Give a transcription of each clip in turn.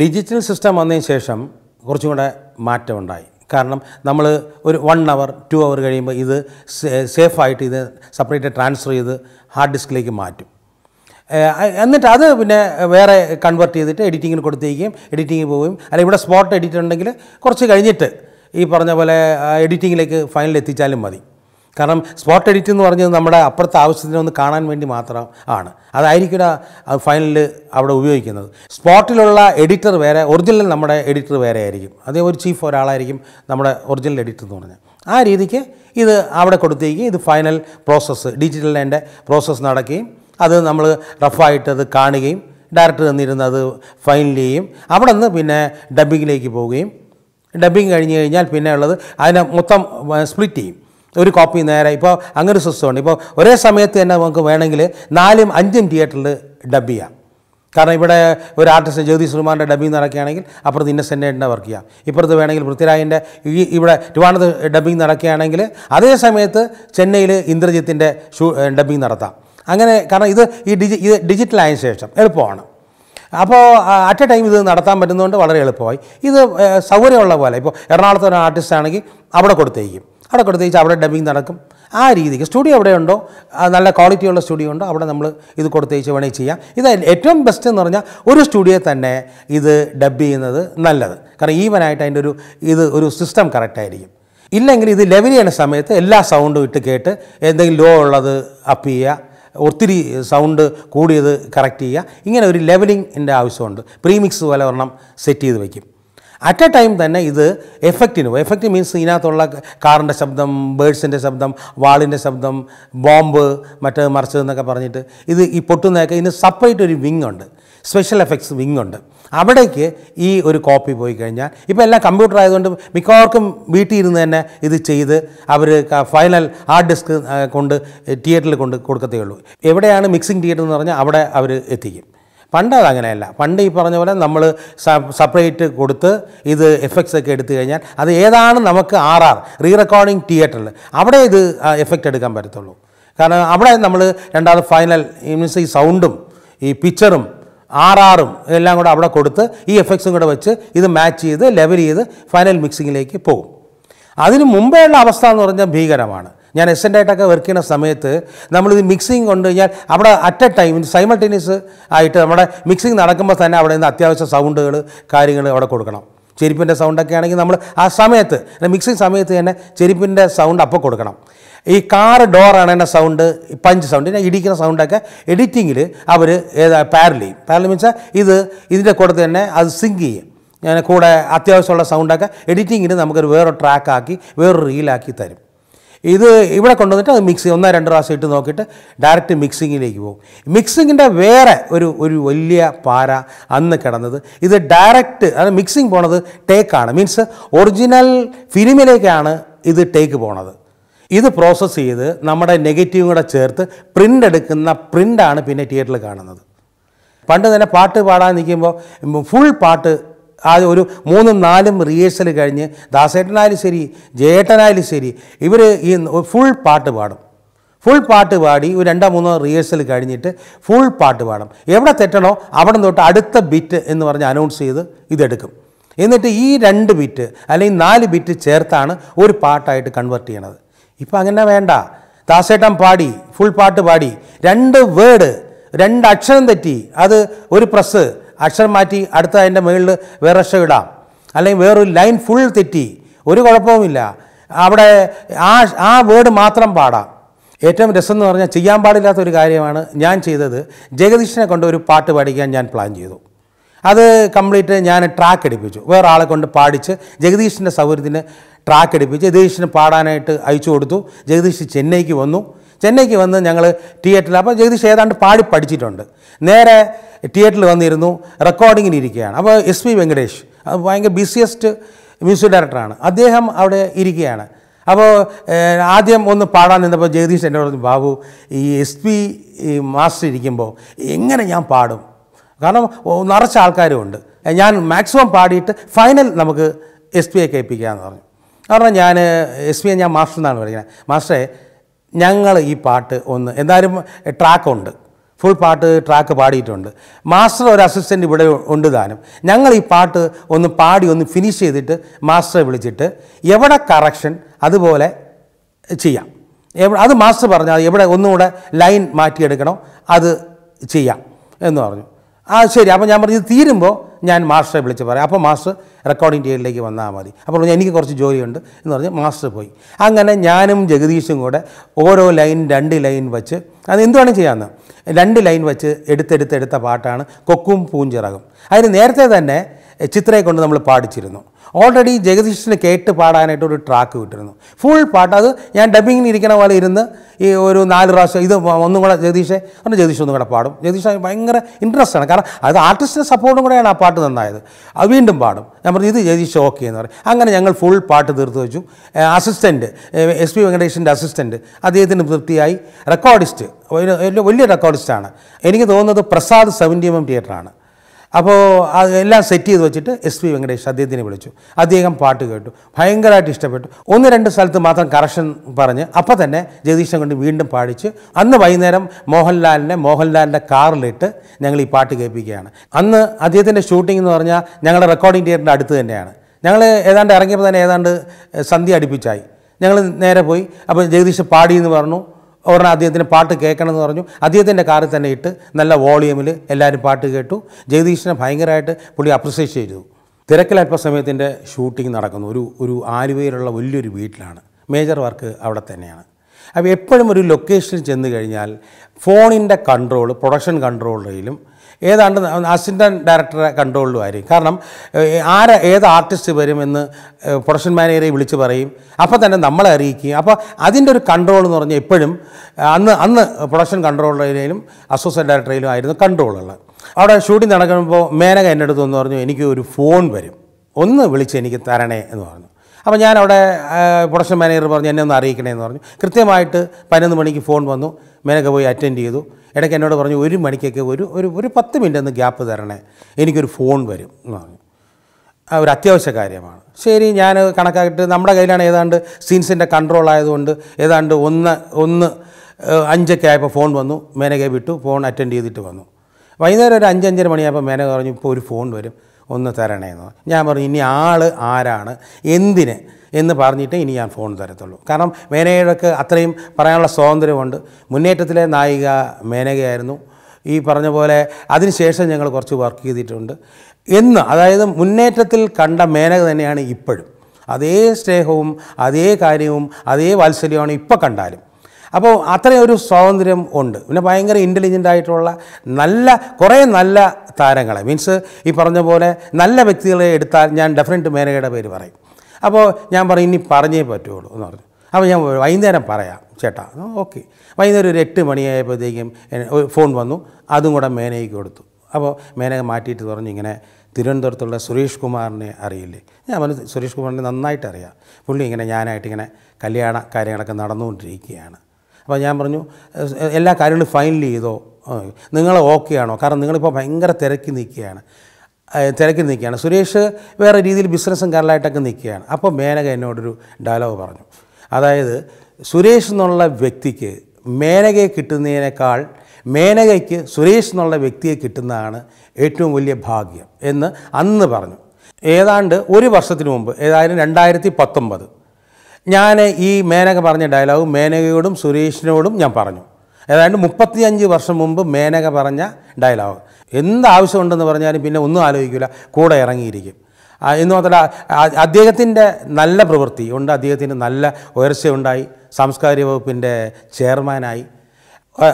digital system വന്നതിന് ശേഷം കുറച്ചും കൂടെ മാറ്റമുണ്ടായി കാരണം നമ്മൾ ഒരു വൺ അവർ ടു അവർ കഴിയുമ്പോൾ ഇത് സേഫായിട്ട് ഇത് സെപ്പറേറ്റ് ട്രാൻസ്ഫർ ചെയ്ത് ഹാർഡ് ഡിസ്കിലേക്ക് മാറ്റും എന്നിട്ട് അത് പിന്നെ വേറെ കൺവേർട്ട് ചെയ്തിട്ട് എഡിറ്റിങ്ങിന് കൊടുത്തേക്കും എഡിറ്റിങ്ങിന് പോവുകയും അല്ലെങ്കിൽ ഇവിടെ സ്പോട്ട് എഡിറ്റ് ഉണ്ടെങ്കിൽ കുറച്ച് കഴിഞ്ഞിട്ട് ഈ പറഞ്ഞ പോലെ എഡിറ്റിങ്ങിലേക്ക് ഫൈനൽ എത്തിച്ചാലും മതി കാരണം സ്പോട്ട് എഡിറ്റ് എന്ന് പറഞ്ഞത് നമ്മുടെ അപ്പുറത്തെ ആവശ്യത്തിന് ഒന്ന് കാണാൻ വേണ്ടി മാത്രം ആണ് അതായിരിക്കും ഫൈനലിൽ അവിടെ ഉപയോഗിക്കുന്നത് സ്പോട്ടിലുള്ള എഡിറ്റർ വേറെ ഒറിജിനൽ നമ്മുടെ എഡിറ്റർ വേറെ ആയിരിക്കും അതേ ഒരു ചീഫ് ഒരാളായിരിക്കും നമ്മുടെ ഒറിജിനൽ എഡിറ്റർ എന്ന് പറഞ്ഞാൽ ആ രീതിക്ക് ഇത് അവിടെ കൊടുത്തേക്കുകയും ഇത് ഫൈനൽ പ്രോസസ്സ് ഡിജിറ്റലിൻ്റെ പ്രോസസ്സ് നടക്കുകയും അത് നമ്മൾ റഫായിട്ട് അത് കാണുകയും ഡയറക്ടർ തന്നിരുന്ന് അത് ഫൈനൽ ചെയ്യും അവിടെ നിന്ന് പിന്നെ ഡബ്ബിങ്ങിലേക്ക് പോവുകയും ഡബ്ബിങ് കഴിഞ്ഞ് കഴിഞ്ഞാൽ പിന്നെ ഉള്ളത് അതിനെ മൊത്തം സ്പ്ലിറ്റ് ചെയ്യും ഒരു കോപ്പി നേരെ ഇപ്പോൾ അങ്ങനൊരു സിസ്റ്റമുണ്ട് ഇപ്പോൾ ഒരേ സമയത്ത് തന്നെ നമുക്ക് വേണമെങ്കിൽ നാലും അഞ്ചും തിയേറ്ററിൽ ഡബ് ചെയ്യാം കാരണം ഇവിടെ ഒരു ആർട്ടിസ്റ്റ് ജ്യോതി സുകുമാറിൻ്റെ ഡബിങ് നടക്കുകയാണെങ്കിൽ അപ്പുറത്ത് ഇന്നസെൻറ്റേറ്റിൻ്റെ വർക്ക് ചെയ്യാം ഇപ്പുറത്ത് വേണമെങ്കിൽ പൃഥ്വിരാജിൻ്റെ ഈ ഇവിടെ ട്രിവാണത്ത് ഡബിങ് നടക്കുകയാണെങ്കിൽ അതേ സമയത്ത് ചെന്നൈയിൽ ഇന്ദ്രജിത്തിൻ്റെ ഷൂ ഡബിങ് നടത്താം അങ്ങനെ കാരണം ഇത് ഈ ഡിജി ഇത് ഡിജിറ്റലായ ശേഷം എളുപ്പമാണ് അപ്പോൾ അറ്റ് എ ടൈം ഇത് നടത്താൻ പറ്റുന്നതുകൊണ്ട് വളരെ എളുപ്പമായി ഇത് സൗകര്യമുള്ള പോലെ ഇപ്പോൾ എറണാകുളത്ത് ഒരു ആർട്ടിസ്റ്റ് ആണെങ്കിൽ അവിടെ കൊടുത്തേക്കും അവിടെ കൊടുത്തേച്ച് അവിടെ ഡബിങ് നടക്കും ആ രീതിക്ക് സ്റ്റുഡിയോ എവിടെയുണ്ടോ നല്ല ക്വാളിറ്റിയുള്ള സ്റ്റുഡിയോ ഉണ്ടോ അവിടെ നമ്മൾ ഇത് കൊടുത്തേച്ച് വേണമെങ്കിൽ ചെയ്യാം ഇത് ഏറ്റവും ബെസ്റ്റ് എന്ന് പറഞ്ഞാൽ ഒരു സ്റ്റുഡിയോ തന്നെ ഇത് ഡബ് ചെയ്യുന്നത് നല്ലത് കാരണം ഈവനായിട്ട് അതിൻ്റെ ഒരു ഇത് ഒരു സിസ്റ്റം കറക്റ്റായിരിക്കും ഇല്ലെങ്കിൽ ഇത് ലെവൽ ചെയ്യുന്ന സമയത്ത് എല്ലാ സൗണ്ടും ഇട്ട് കേട്ട് എന്തെങ്കിലും ലോ ഉള്ളത് അപ്പ് ചെയ്യുക ഒത്തിരി സൗണ്ട് കൂടിയത് കറക്റ്റ് ചെയ്യുക ഇങ്ങനെ ഒരു ലെവലിങ്ങിൻ്റെ ആവശ്യമുണ്ട് പ്രീമിക്സ് പോലെ ഒരെണ്ണം സെറ്റ് ചെയ്ത് വയ്ക്കും അറ്റ് എ ടൈം തന്നെ ഇത് എഫക്റ്റിന് പോകും എഫക്റ്റ് മീൻസ് ഇതിനകത്തുള്ള കാറിൻ്റെ ശബ്ദം ബേഡ്സിൻ്റെ ശബ്ദം വാളിൻ്റെ ശബ്ദം ബോംബ് മറ്റേ മറിച്ചതെന്നൊക്കെ എന്നൊക്കെ പറഞ്ഞിട്ട് ഇത് ഈ പൊട്ടുന്നതൊക്കെ ഇതിന് സെപ്പറേറ്റ് ഒരു വിങ് ഉണ്ട് സ്പെഷ്യൽ എഫക്ട്സ് വിങ് ഉണ്ട് അവിടേക്ക് ഈ ഒരു കോപ്പി പോയി കഴിഞ്ഞാൽ ഇപ്പോൾ എല്ലാം കമ്പ്യൂട്ടർ ആയതുകൊണ്ട് മിക്കവർക്കും വീട്ടിൽ ഇരുന്ന് തന്നെ ഇത് ചെയ്ത് അവർ ഫൈനൽ ഹാർഡ് ഡിസ്ക് കൊണ്ട് തിയേറ്ററിൽ കൊണ്ട് കൊടുക്കത്തേ ഉള്ളൂ എവിടെയാണ് മിക്സിംഗ് തിയേറ്റർ എന്ന് പറഞ്ഞാൽ അവിടെ അവർ എത്തിക്കും പണ്ട് അതങ്ങനെയല്ല പണ്ട് ഈ പറഞ്ഞ പോലെ നമ്മൾ സെപ്പറേറ്റ് കൊടുത്ത് ഇത് എഫക്ട്സ് ഒക്കെ എടുത്തു കഴിഞ്ഞാൽ അത് ഏതാണ് നമുക്ക് ആർ ആർ റീ റെക്കോർഡിംഗ് തിയേറ്ററിൽ അവിടെ ഇത് എഫക്റ്റ് എടുക്കാൻ പറ്റത്തുള്ളൂ കാരണം അവിടെ നമ്മൾ രണ്ടാമത് ഫൈനൽ മീൻസ് ഈ സൗണ്ടും ഈ പിക്ചറും ആർ ആറും എല്ലാം കൂടെ അവിടെ കൊടുത്ത് ഈ എഫക്ട്സും കൂടെ വെച്ച് ഇത് മാച്ച് ചെയ്ത് ലെവൽ ചെയ്ത് ഫൈനൽ മിക്സിങ്ങിലേക്ക് പോകും അതിന് മുമ്പേ ഉള്ള അവസ്ഥ എന്ന് പറഞ്ഞാൽ ഭീകരമാണ് ഞാൻ എസ് ആയിട്ടൊക്കെ വർക്ക് ചെയ്യുന്ന സമയത്ത് നമ്മളിത് മിക്സിങ് കൊണ്ട് കഴിഞ്ഞാൽ അവിടെ അറ്റ് എ ടൈം സൈമൾട്ടേനിയസ് ആയിട്ട് നമ്മുടെ മിക്സിങ് നടക്കുമ്പോൾ തന്നെ അവിടെ നിന്ന് അത്യാവശ്യ സൗണ്ടുകൾ കാര്യങ്ങൾ അവിടെ കൊടുക്കണം ചെരുപ്പിൻ്റെ സൗണ്ടൊക്കെ ആണെങ്കിൽ നമ്മൾ ആ സമയത്ത് മിക്സിങ് സമയത്ത് തന്നെ ചെരുപ്പിൻ്റെ സൗണ്ട് അപ്പോൾ കൊടുക്കണം ഈ കാർ ഡോർ അണേണ്ട സൗണ്ട് പഞ്ച് സൗണ്ട് ഞാൻ ഇടിക്കുന്ന സൗണ്ടൊക്കെ എഡിറ്റിങ്ങിൽ അവർ ഏതാ പാരലി പാരലി മീൻസ് ഇത് ഇതിൻ്റെ കൂടെ തന്നെ അത് സിങ്ക് ചെയ്യും കൂടെ അത്യാവശ്യമുള്ള സൗണ്ടൊക്കെ എഡിറ്റിങ്ങിന് നമുക്കൊരു വേറൊരു ട്രാക്കാക്കി വേറൊരു റീലാക്കി തരും ഇത് ഇവിടെ കൊണ്ടുവന്നിട്ട് അത് മിക്സി ഒന്നോ രണ്ടോ പ്രാവശ്യം ഇട്ട് നോക്കിയിട്ട് ഡയറക്റ്റ് മിക്സിങ്ങിലേക്ക് പോകും മിക്സിങ്ങിൻ്റെ വേറെ ഒരു ഒരു വലിയ പാര അന്ന് കിടന്നത് ഇത് ഡയറക്റ്റ് അത് മിക്സിങ് പോണത് ടേക്കാണ് മീൻസ് ഒറിജിനൽ ഫിലിമിലേക്കാണ് ഇത് ടേക്ക് പോണത് ഇത് പ്രോസസ്സ് ചെയ്ത് നമ്മുടെ നെഗറ്റീവും കൂടെ ചേർത്ത് പ്രിൻ്റ് എടുക്കുന്ന പ്രിൻ്റാണ് പിന്നെ തിയേറ്ററിൽ കാണുന്നത് പണ്ട് തന്നെ പാട്ട് പാടാൻ നിൽക്കുമ്പോൾ ഫുൾ പാട്ട് ആ ഒരു മൂന്നും നാലും റിഹേഴ്സൽ കഴിഞ്ഞ് ദാസേട്ടനായാലും ശരി ജയേട്ടനായാലും ശരി ഇവർ ഈ ഫുൾ പാട്ട് പാടും ഫുൾ പാട്ട് പാടി ഒരു രണ്ടോ മൂന്നോ റിഹേഴ്സൽ കഴിഞ്ഞിട്ട് ഫുൾ പാട്ട് പാടും എവിടെ തെറ്റണോ അവിടെ തൊട്ട് അടുത്ത ബിറ്റ് എന്ന് പറഞ്ഞ് അനൗൺസ് ചെയ്ത് ഇതെടുക്കും എന്നിട്ട് ഈ രണ്ട് ബിറ്റ് അല്ലെങ്കിൽ നാല് ബിറ്റ് ചേർത്താണ് ഒരു പാട്ടായിട്ട് കൺവേർട്ട് ചെയ്യണത് ഇപ്പം അങ്ങനെ വേണ്ട ദാസേട്ടൻ പാടി ഫുൾ പാട്ട് പാടി രണ്ട് വേർഡ് രണ്ട് അക്ഷരം തെറ്റി അത് ഒരു പ്രസ് അക്ഷരം മാറ്റി അടുത്ത അതിൻ്റെ മുകളിൽ വേറെ അക്ഷരം ഇടാം അല്ലെങ്കിൽ വേറൊരു ലൈൻ ഫുൾ തെറ്റി ഒരു കുഴപ്പവുമില്ല അവിടെ ആ ആ വേർഡ് മാത്രം പാടാം ഏറ്റവും രസം എന്ന് പറഞ്ഞാൽ ചെയ്യാൻ പാടില്ലാത്ത ഒരു കാര്യമാണ് ഞാൻ ചെയ്തത് ജഗദീഷിനെ കൊണ്ട് ഒരു പാട്ട് പാടിക്കാൻ ഞാൻ പ്ലാൻ ചെയ്തു അത് കംപ്ലീറ്റ് ഞാൻ ട്രാക്ക് എടുപ്പിച്ചു വേറെ ആളെ കൊണ്ട് പാടിച്ച് ജഗദീഷിൻ്റെ സൗകര്യത്തിന് ട്രാക്ക് എടുപ്പിച്ച് ജഗദീഷിന് പാടാനായിട്ട് അയച്ചു കൊടുത്തു ജഗദീഷ് ചെന്നൈക്ക് വന്നു ചെന്നൈക്ക് വന്ന് ഞങ്ങൾ തിയേറ്ററിൽ അപ്പോൾ ജഗദീഷ് ഏതാണ്ട് പാടി പഠിച്ചിട്ടുണ്ട് നേരെ തിയേറ്ററിൽ വന്നിരുന്നു റെക്കോർഡിങ്ങിന് ഇരിക്കുകയാണ് അപ്പോൾ എസ് പി വെങ്കടേഷ് ഭയങ്കര ബിസിയസ്റ്റ് മ്യൂസിക് ഡയറക്ടറാണ് അദ്ദേഹം അവിടെ ഇരിക്കുകയാണ് അപ്പോൾ ആദ്യം ഒന്ന് പാടാൻ നിന്നപ്പോൾ ജഗദീഷ് എന്നോട് പറഞ്ഞു ബാബു ഈ എസ് പി മാസ്റ്റർ ഇരിക്കുമ്പോൾ എങ്ങനെ ഞാൻ പാടും കാരണം നിറച്ച ആൾക്കാരുമുണ്ട് ഞാൻ മാക്സിമം പാടിയിട്ട് ഫൈനൽ നമുക്ക് എസ് പിയെ എന്ന് പറഞ്ഞു കാരണം ഞാൻ എസ് പിയെ ഞാൻ മാസ്റ്റർ എന്നാണ് പറയുന്നത് മാസ്റ്ററെ ഞങ്ങൾ ഈ പാട്ട് ഒന്ന് എന്തായാലും ട്രാക്കുണ്ട് ഫുൾ പാട്ട് ട്രാക്ക് പാടിയിട്ടുണ്ട് മാസ്റ്റർ ഒരു അസിസ്റ്റൻ്റ് ഇവിടെ ഉണ്ട് താനും ഞങ്ങൾ ഈ പാട്ട് ഒന്ന് പാടി ഒന്ന് ഫിനിഷ് ചെയ്തിട്ട് മാസ്റ്ററെ വിളിച്ചിട്ട് എവിടെ കറക്ഷൻ അതുപോലെ ചെയ്യാം അത് മാസ്റ്റർ പറഞ്ഞാൽ എവിടെ ഒന്നുകൂടെ ലൈൻ മാറ്റിയെടുക്കണം അത് ചെയ്യാം എന്ന് പറഞ്ഞു ആ ശരി അപ്പോൾ ഞാൻ പറഞ്ഞു ഇത് തീരുമ്പോൾ ഞാൻ മാസ്റ്ററെ വിളിച്ച് പറയാം അപ്പോൾ മാസ്റ്റർ റെക്കോർഡിംഗ് ടീമിലേക്ക് വന്നാൽ മതി അപ്പോൾ എനിക്ക് കുറച്ച് ജോലിയുണ്ട് എന്ന് പറഞ്ഞ് മാസ്റ്റർ പോയി അങ്ങനെ ഞാനും ജഗദീഷും കൂടെ ഓരോ ലൈൻ രണ്ട് ലൈൻ വെച്ച് അത് എന്തുവാണ് ചെയ്യാമെന്ന് രണ്ട് ലൈൻ വെച്ച് എടുത്തെടുത്തെടുത്ത പാട്ടാണ് കൊക്കും പൂഞ്ചിറകും അതിന് നേരത്തെ തന്നെ ചിത്രയെ കൊണ്ട് നമ്മൾ പാടിച്ചിരുന്നു ഓൾറെഡി ജഗദീഷിന് കേട്ട് പാടാനായിട്ട് ഒരു ട്രാക്ക് കിട്ടിരുന്നു ഫുൾ പാട്ട് അത് ഞാൻ ഡബിങ്ങിന് ഇരിക്കണ പോലെ ഇരുന്ന് ഈ ഒരു നാല് പ്രാവശ്യം ഇത് ഒന്നും കൂടെ ജഗദീഷെ പറഞ്ഞു ജഗദീഷ് ഒന്നും കൂടെ പാടും ജഗദീഷ് ഭയങ്കര ഇൻട്രസ്റ്റ് ആണ് കാരണം അത് ആർട്ടിസ്റ്റിൻ്റെ സപ്പോർട്ടും കൂടെയാണ് ആ പാട്ട് നന്നായത് അത് വീണ്ടും പാടും ഞാൻ പറഞ്ഞു ഇത് ജഗദീഷ് ഓക്കെ എന്ന് പറയും അങ്ങനെ ഞങ്ങൾ ഫുൾ പാട്ട് തീർത്ത് വെച്ചു അസിസ്റ്റൻറ്റ് എസ് പി വെങ്കടേഷിൻ്റെ അസിസ്റ്റൻറ്റ് അദ്ദേഹത്തിന് തൃപ്തിയായി റെക്കോർഡിസ്റ്റ് വലിയ റെക്കോർഡിസ്റ്റാണ് എനിക്ക് തോന്നുന്നത് പ്രസാദ് സെവൻറ്റി എം എം തിയേറ്ററാണ് അപ്പോൾ അതെല്ലാം സെറ്റ് ചെയ്ത് വെച്ചിട്ട് എസ് പി വെങ്കടേഷ് അദ്ദേഹത്തിനെ വിളിച്ചു അദ്ദേഹം പാട്ട് കേട്ടു ഭയങ്കരമായിട്ട് ഇഷ്ടപ്പെട്ടു ഒന്ന് രണ്ട് സ്ഥലത്ത് മാത്രം കറക്ഷൻ പറഞ്ഞ് അപ്പോൾ തന്നെ ജഗദീശൻ കൊണ്ട് വീണ്ടും പാടിച്ച് അന്ന് വൈകുന്നേരം മോഹൻലാലിനെ മോഹൻലാലിൻ്റെ കാറിലിട്ട് ഞങ്ങൾ ഈ പാട്ട് കേൾപ്പിക്കുകയാണ് അന്ന് അദ്ദേഹത്തിൻ്റെ ഷൂട്ടിംഗ് എന്ന് പറഞ്ഞാൽ ഞങ്ങളുടെ റെക്കോർഡിംഗ് തിയേറ്ററിൻ്റെ അടുത്ത് തന്നെയാണ് ഞങ്ങൾ ഏതാണ്ട് ഇറങ്ങിയപ്പോൾ തന്നെ ഏതാണ്ട് സന്ധ്യ അടുപ്പിച്ചായി ഞങ്ങൾ നേരെ പോയി അപ്പോൾ ജഗദീഷ് പാടി എന്ന് പറഞ്ഞു ഉടനെ അദ്ദേഹത്തിന് പാട്ട് കേൾക്കണമെന്ന് പറഞ്ഞു അദ്ദേഹത്തിൻ്റെ കാറിൽ തന്നെ ഇട്ട് നല്ല വോളിയൂമിൽ എല്ലാവരും പാട്ട് കേട്ടു ജഗദീഷിനെ ഭയങ്കരമായിട്ട് പുള്ളി അപ്രിസിയേറ്റ് ചെയ്തു തിരക്കിൽ അല്പസമയത്തിൻ്റെ ഷൂട്ടിംഗ് നടക്കുന്നു ഒരു ഒരു ആലുവയിലുള്ള വലിയൊരു വീട്ടിലാണ് മേജർ വർക്ക് അവിടെ തന്നെയാണ് അപ്പോൾ എപ്പോഴും ഒരു ലൊക്കേഷനിൽ ചെന്ന് കഴിഞ്ഞാൽ ഫോണിൻ്റെ കൺട്രോൾ പ്രൊഡക്ഷൻ കൺട്രോളിലും ഏതാണ്ട് അസിസ്റ്റൻറ്റ് ഡയറക്ടറെ കൺട്രോളിലുമായിരിക്കും കാരണം ആരെ ഏത് ആർട്ടിസ്റ്റ് വരുമെന്ന് പ്രൊഡക്ഷൻ മാനേജറെ വിളിച്ച് പറയും അപ്പോൾ തന്നെ നമ്മളെ അറിയിക്കുകയും അപ്പോൾ അതിൻ്റെ ഒരു കൺട്രോൾ എന്ന് പറഞ്ഞാൽ എപ്പോഴും അന്ന് അന്ന് പ്രൊഡക്ഷൻ കൺട്രോളറിലും അസോസിയേറ്റ് ഡയറക്ടറിലും ആയിരുന്നു കൺട്രോളുള്ളത് അവിടെ ഷൂട്ടിംഗ് നടക്കുമ്പോൾ മേനക എൻ്റെ അടുത്ത് എന്ന് പറഞ്ഞു എനിക്ക് ഒരു ഫോൺ വരും ഒന്ന് വിളിച്ച് എനിക്ക് തരണേ എന്ന് പറഞ്ഞു അപ്പോൾ ഞാൻ അവിടെ പ്രൊഡക്ഷൻ മാനേജർ പറഞ്ഞു എന്നെ ഒന്ന് അറിയിക്കണേന്ന് പറഞ്ഞു കൃത്യമായിട്ട് പതിനൊന്ന് മണിക്ക് ഫോൺ വന്നു മേനക പോയി അറ്റൻഡ് ചെയ്തു ഇടയ്ക്ക് എന്നോട് പറഞ്ഞു ഒരു മണിക്കൊക്കെ ഒരു ഒരു ഒരു പത്ത് മിനിറ്റ് ഒന്ന് ഗ്യാപ്പ് തരണേ എനിക്കൊരു ഫോൺ വരും എന്ന് പറഞ്ഞു ഒരു അത്യാവശ്യ കാര്യമാണ് ശരി ഞാൻ കണക്കാക്കിയിട്ട് നമ്മുടെ കയ്യിലാണ് ഏതാണ്ട് സീൻസിൻ്റെ കൺട്രോൾ ആയതുകൊണ്ട് ഏതാണ്ട് ഒന്ന് ഒന്ന് അഞ്ചൊക്കെ ആയപ്പോൾ ഫോൺ വന്നു മേനകയെ വിട്ടു ഫോൺ അറ്റൻഡ് ചെയ്തിട്ട് വന്നു വൈകുന്നേരം ഒരു അഞ്ചഞ്ചര മണിയായപ്പോൾ മേനക പറഞ്ഞു ഇപ്പോൾ ഒരു ഫോൺ വരും ഒന്ന് തരണേന്ന് ഞാൻ പറഞ്ഞു ഇനി ആൾ ആരാണ് എന്തിന് എന്ന് പറഞ്ഞിട്ട് ഇനി ഞാൻ ഫോൺ തരത്തുള്ളൂ കാരണം മേനകയ്ക്ക് അത്രയും പറയാനുള്ള സ്വാതന്ത്ര്യമുണ്ട് മുന്നേറ്റത്തിലെ നായിക മേനകയായിരുന്നു ഈ പറഞ്ഞ പോലെ അതിനുശേഷം ഞങ്ങൾ കുറച്ച് വർക്ക് ചെയ്തിട്ടുണ്ട് എന്ന് അതായത് മുന്നേറ്റത്തിൽ കണ്ട മേനക തന്നെയാണ് ഇപ്പോഴും അതേ സ്നേഹവും അതേ കാര്യവും അതേ വാത്സല്യമാണ് ഇപ്പോൾ കണ്ടാലും അപ്പോൾ അത്രയും ഒരു സ്വാതന്ത്ര്യം ഉണ്ട് പിന്നെ ഭയങ്കര ഇൻ്റലിജൻ്റ് ആയിട്ടുള്ള നല്ല കുറേ നല്ല താരങ്ങളെ മീൻസ് ഈ പറഞ്ഞ പോലെ നല്ല വ്യക്തികളെ എടുത്താൽ ഞാൻ ഡെഫിനറ്റ് മേനകയുടെ പേര് പറയും അപ്പോൾ ഞാൻ പറയും ഇനി പറഞ്ഞേ പറ്റുള്ളൂ എന്ന് പറഞ്ഞു അപ്പോൾ ഞാൻ വൈകുന്നേരം പറയാം ചേട്ടാ ഓക്കെ വൈകുന്നേരം ഒരു എട്ട് മണിയായപ്പോഴത്തേക്കും ഫോൺ വന്നു അതും കൂടെ മേനയ്ക്ക് കൊടുത്തു അപ്പോൾ മേനക മാറ്റിയിട്ട് പറഞ്ഞു ഇങ്ങനെ തിരുവനന്തപുരത്തുള്ള സുരേഷ് കുമാറിനെ അറിയില്ലേ ഞാൻ പറഞ്ഞു സുരേഷ് കുമാറിനെ നന്നായിട്ട് അറിയാം പുള്ളി ഇങ്ങനെ ഞാനായിട്ട് ഇങ്ങനെ കല്യാണ കാര്യങ്ങളൊക്കെ നടന്നുകൊണ്ടിരിക്കുകയാണ് അപ്പോൾ ഞാൻ പറഞ്ഞു എല്ലാ കാര്യങ്ങളും ഫൈനൽ ചെയ്തോ നിങ്ങൾ ഓക്കെ ആണോ കാരണം നിങ്ങളിപ്പോൾ ഭയങ്കര തിരക്കി നിൽക്കുകയാണ് തിരക്കി നിൽക്കുകയാണ് സുരേഷ് വേറെ രീതിയിൽ ബിസിനസ്സും കാര്യമായിട്ടൊക്കെ നിൽക്കുകയാണ് അപ്പോൾ മേനക എന്നോടൊരു ഡയലോഗ് പറഞ്ഞു അതായത് സുരേഷ് എന്നുള്ള വ്യക്തിക്ക് മേനകയെ കിട്ടുന്നതിനേക്കാൾ മേനകയ്ക്ക് സുരേഷ് എന്നുള്ള വ്യക്തിയെ കിട്ടുന്നതാണ് ഏറ്റവും വലിയ ഭാഗ്യം എന്ന് അന്ന് പറഞ്ഞു ഏതാണ്ട് ഒരു വർഷത്തിന് മുമ്പ് ഏതായാലും രണ്ടായിരത്തി പത്തൊമ്പത് ഞാൻ ഈ മേനക പറഞ്ഞ ഡയലോഗ് മേനകയോടും സുരേഷിനോടും ഞാൻ പറഞ്ഞു ഏതാണ്ട് മുപ്പത്തിയഞ്ച് വർഷം മുമ്പ് മേനക പറഞ്ഞ ഡയലോഗ് എന്ത് ആവശ്യമുണ്ടെന്ന് പറഞ്ഞാലും പിന്നെ ഒന്നും ആലോചിക്കില്ല കൂടെ ഇറങ്ങിയിരിക്കും എന്ന് മാത്രമല്ല അദ്ദേഹത്തിൻ്റെ നല്ല പ്രവൃത്തി ഉണ്ട് അദ്ദേഹത്തിന് നല്ല ഉയർച്ചയുണ്ടായി സാംസ്കാരിക വകുപ്പിൻ്റെ ചെയർമാനായി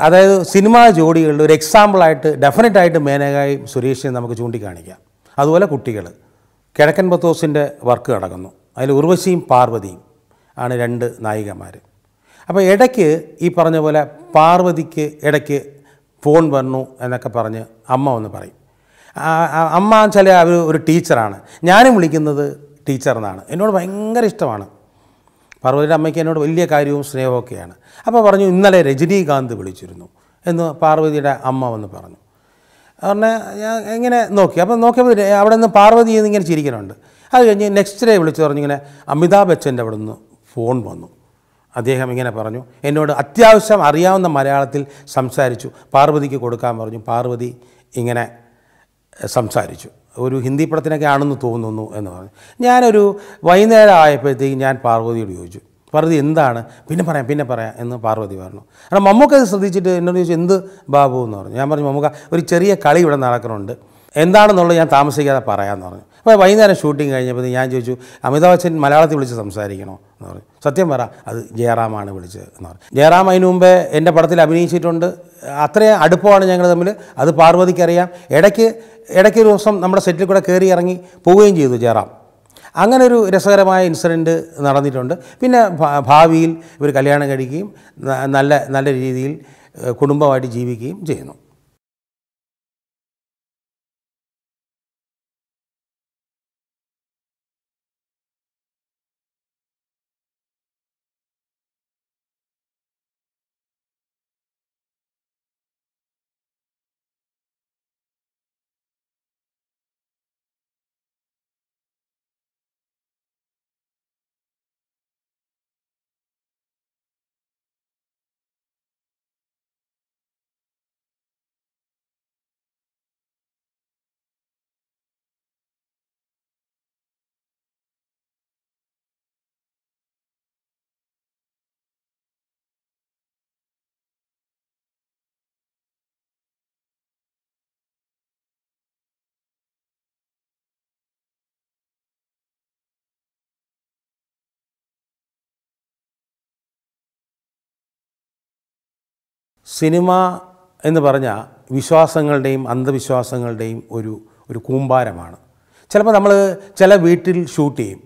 അതായത് സിനിമാ ജോഡികളുടെ ഒരു എക്സാമ്പിളായിട്ട് ഡെഫിനറ്റായിട്ട് മേനകായും സുരേഷിനെ നമുക്ക് ചൂണ്ടിക്കാണിക്കാം അതുപോലെ കുട്ടികൾ കിഴക്കൻ ബത്തോസിൻ്റെ വർക്ക് നടക്കുന്നു അതിൽ ഉർവശിയും പാർവതിയും ആണ് രണ്ട് നായികമാർ അപ്പോൾ ഇടയ്ക്ക് ഈ പറഞ്ഞ പോലെ പാർവതിക്ക് ഇടയ്ക്ക് ഫോൺ വന്നു എന്നൊക്കെ പറഞ്ഞ് അമ്മ ഒന്ന് പറയും അമ്മ ചില അവർ ഒരു ടീച്ചറാണ് ഞാനും വിളിക്കുന്നത് ടീച്ചർ എന്നാണ് എന്നോട് ഭയങ്കര ഇഷ്ടമാണ് പാർവതിയുടെ അമ്മയ്ക്ക് എന്നോട് വലിയ കാര്യവും സ്നേഹമൊക്കെയാണ് അപ്പോൾ പറഞ്ഞു ഇന്നലെ രജനീകാന്ത് വിളിച്ചിരുന്നു എന്ന് പാർവതിയുടെ അമ്മ വന്ന് പറഞ്ഞു പറഞ്ഞ ഞാൻ ഇങ്ങനെ നോക്കി അപ്പോൾ നോക്കിയപ്പോൾ അവിടെ നിന്ന് പാർവതി ഇങ്ങനെ ചിരിക്കുന്നുണ്ട് അത് കഴിഞ്ഞ് നെക്സ്റ്റ് ഡേ വിളിച്ച് പറഞ്ഞിങ്ങനെ അമിതാഭ് ബച്ചൻ്റെ അവിടെ നിന്ന് ഫോൺ വന്നു അദ്ദേഹം ഇങ്ങനെ പറഞ്ഞു എന്നോട് അത്യാവശ്യം അറിയാവുന്ന മലയാളത്തിൽ സംസാരിച്ചു പാർവതിക്ക് കൊടുക്കാൻ പറഞ്ഞു പാർവതി ഇങ്ങനെ സംസാരിച്ചു ഒരു ഹിന്ദി പടത്തിനൊക്കെ ആണെന്ന് തോന്നുന്നു എന്ന് പറഞ്ഞു ഞാനൊരു വൈകുന്നേരം ആയപ്പോഴത്തേക്കും ഞാൻ പാർവതിയോട് ചോദിച്ചു പാർവതി എന്താണ് പിന്നെ പറയാം പിന്നെ പറയാം എന്ന് പാർവതി പറഞ്ഞു കാരണം മമ്മൂക്കത് ശ്രദ്ധിച്ചിട്ട് എന്നോട് ചോദിച്ചു എന്ത് ബാബു എന്ന് പറഞ്ഞു ഞാൻ പറഞ്ഞു മമ്മൂക്ക ഒരു ചെറിയ കളി ഇവിടെ നടക്കുന്നുണ്ട് എന്താണെന്നുള്ളത് ഞാൻ താമസിക്കാതെ പറയാമെന്ന് പറഞ്ഞു അപ്പോൾ വൈകുന്നേരം ഷൂട്ടിംഗ് കഴിഞ്ഞപ്പോൾ ഞാൻ ചോദിച്ചു അമിതാഭ് ബച്ചൻ മലയാളത്തിൽ വിളിച്ച് സംസാരിക്കണോ എന്ന് പറഞ്ഞു സത്യം പറ അത് ജയറാമാണ് വിളിച്ചത് എന്ന് പറഞ്ഞു ജയറാം അതിനു മുമ്പേ എൻ്റെ പടത്തിൽ അഭിനയിച്ചിട്ടുണ്ട് അത്രയും അടുപ്പമാണ് ഞങ്ങൾ തമ്മിൽ അത് പാർവതിക്കറിയാം ഇടയ്ക്ക് ഇടയ്ക്ക് ഒരു ദിവസം നമ്മുടെ സെറ്റിൽ കൂടെ കയറി ഇറങ്ങി പോവുകയും ചെയ്തു ജയറാം അങ്ങനെ ഒരു രസകരമായ ഇൻസിഡൻറ്റ് നടന്നിട്ടുണ്ട് പിന്നെ ഭാവിയിൽ ഇവർ കല്യാണം കഴിക്കുകയും നല്ല നല്ല രീതിയിൽ കുടുംബമായിട്ട് ജീവിക്കുകയും ചെയ്യുന്നു സിനിമ എന്ന് പറഞ്ഞാൽ വിശ്വാസങ്ങളുടെയും അന്ധവിശ്വാസങ്ങളുടെയും ഒരു ഒരു കൂമ്പാരമാണ് ചിലപ്പോൾ നമ്മൾ ചില വീട്ടിൽ ഷൂട്ട് ചെയ്യും